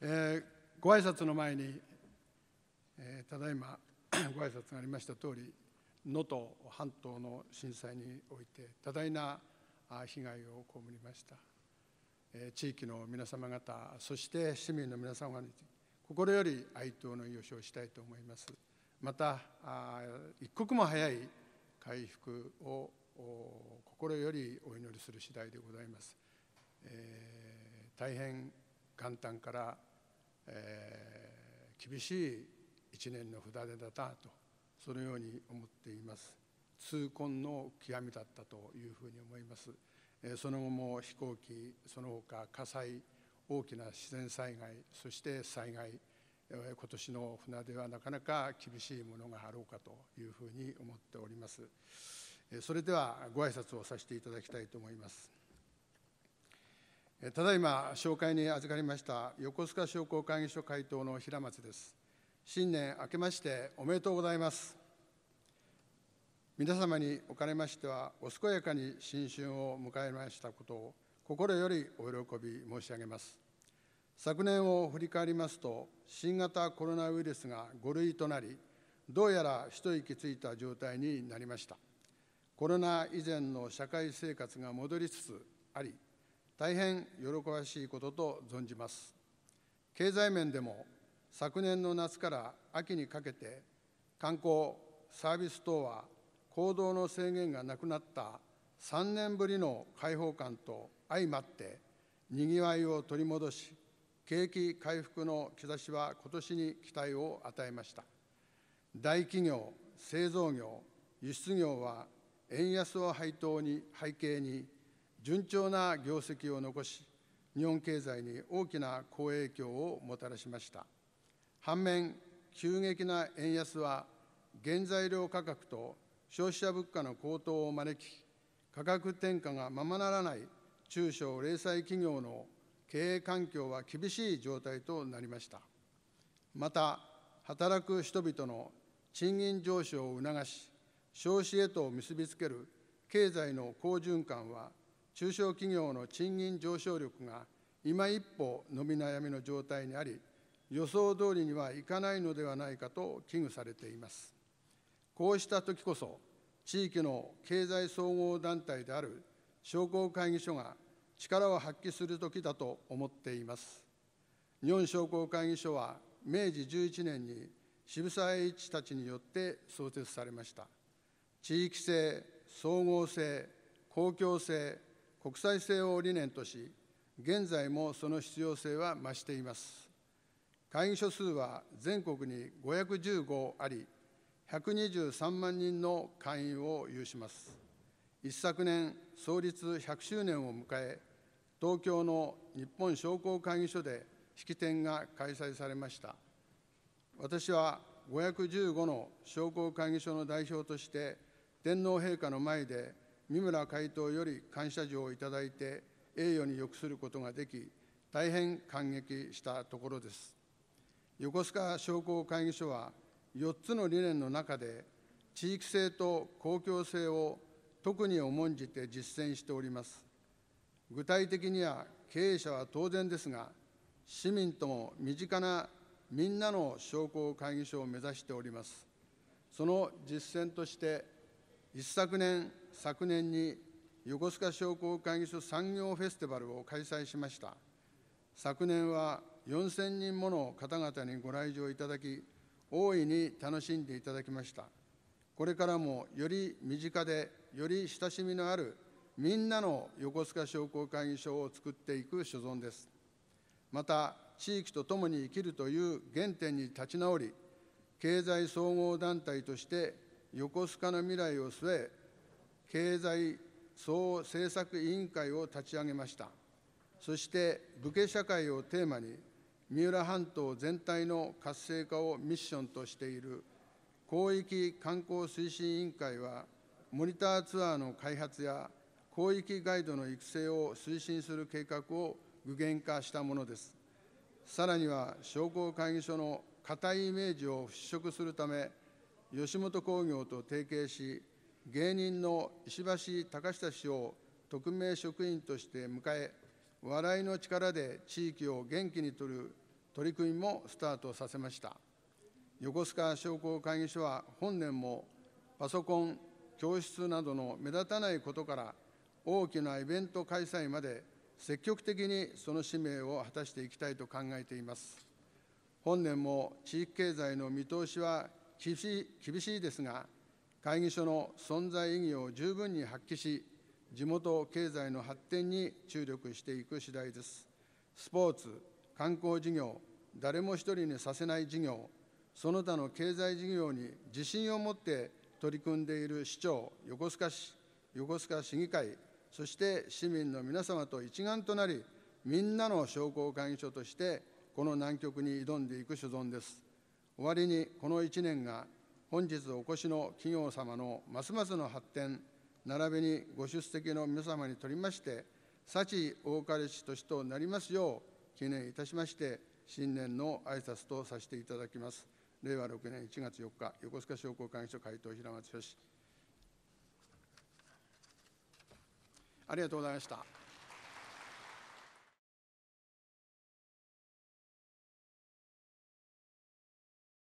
えー、ご挨拶の前に、えー、ただいま ご挨拶がありました通り能登半島の震災において多大な被害を被りました、えー、地域の皆様方そして市民の皆様に心より哀悼の意を表したいと思いますまた一刻も早い回復を心よりお祈りする次第でございます、えー、大変元旦からえー、厳しい一年の船出だったとそのように思っています痛恨の極みだったというふうに思います、えその後も飛行機その他火災大きな自然災害そして災害今年の船出はなかなか厳しいものがあろうかというふうに思っておりますそれではご挨拶をさせていただきたいと思いますただいま紹介に預かりました横須賀商工会議所会頭の平松です新年明けましておめでとうございます皆様におかれましてはお健やかに新春を迎えましたことを心よりお喜び申し上げます昨年を振り返りますと新型コロナウイルスが5類となりどうやら一息ついた状態になりましたコロナ以前の社会生活が戻りつつあり大変喜ばしいことと存じます経済面でも昨年の夏から秋にかけて観光サービス等は行動の制限がなくなった3年ぶりの開放感と相まってにぎわいを取り戻し景気回復の兆しは今年に期待を与えました大企業製造業輸出業は円安を背頭に背景に順調な業績を残し日本経済に大きな好影響をもたらしました反面急激な円安は原材料価格と消費者物価の高騰を招き価格転嫁がままならない中小零細企業の経営環境は厳しい状態となりましたまた働く人々の賃金上昇を促し消費へと結びつける経済の好循環は中小企業の賃金上昇力が今一歩伸び悩みの状態にあり予想通りにはいかないのではないかと危惧されていますこうした時こそ地域の経済総合団体である商工会議所が力を発揮する時だと思っています日本商工会議所は明治11年に渋沢栄一たちによって創設されました地域性総合性公共性国際性を理念とし現在もその必要性は増しています会議所数は全国に515あり123万人の会員を有します一昨年創立100周年を迎え東京の日本商工会議所で式典が開催されました私は515の商工会議所の代表として天皇陛下の前で三村会頭より感謝状をいただいて栄誉にくすることができ大変感激したところです横須賀商工会議所は4つの理念の中で地域性と公共性を特に重んじて実践しております具体的には経営者は当然ですが市民とも身近なみんなの商工会議所を目指しておりますその実践として一昨年昨年に横須賀商工会議所産業フェスティバルを開催しました昨年は4000人もの方々にご来場いただき大いに楽しんでいただきましたこれからもより身近でより親しみのあるみんなの横須賀商工会議所を作っていく所存ですまた地域とともに生きるという原点に立ち直り経済総合団体として横須賀の未来を据え経済総政策委員会を立ち上げましたそして武家社会をテーマに三浦半島全体の活性化をミッションとしている広域観光推進委員会はモニターツアーの開発や広域ガイドの育成を推進する計画を具現化したものですさらには商工会議所の固いイメージを払拭するため吉本興業と提携し芸人の石橋隆久氏を特命職員として迎え笑いの力で地域を元気にとる取り組みもスタートさせました横須賀商工会議所は本年もパソコン教室などの目立たないことから大きなイベント開催まで積極的にその使命を果たしていきたいと考えています本年も地域経済の見通しは厳しいですが会議所の存在意義を十分に発揮し、地元経済の発展に注力していく次第です。スポーツ、観光事業、誰も一人にさせない事業、その他の経済事業に自信を持って取り組んでいる市長、横須賀市、横須賀市議会、そして市民の皆様と一丸となり、みんなの商工会議所として、この難局に挑んでいく所存です。終わりにこの1年が本日お越しの企業様のますますの発展並びにご出席の皆様にとりまして幸多かれし年となりますよう記念いたしまして新年の挨拶とさせていただきます令和6年1月4日横須賀商工会議所会頭平松芳ありがとうございました。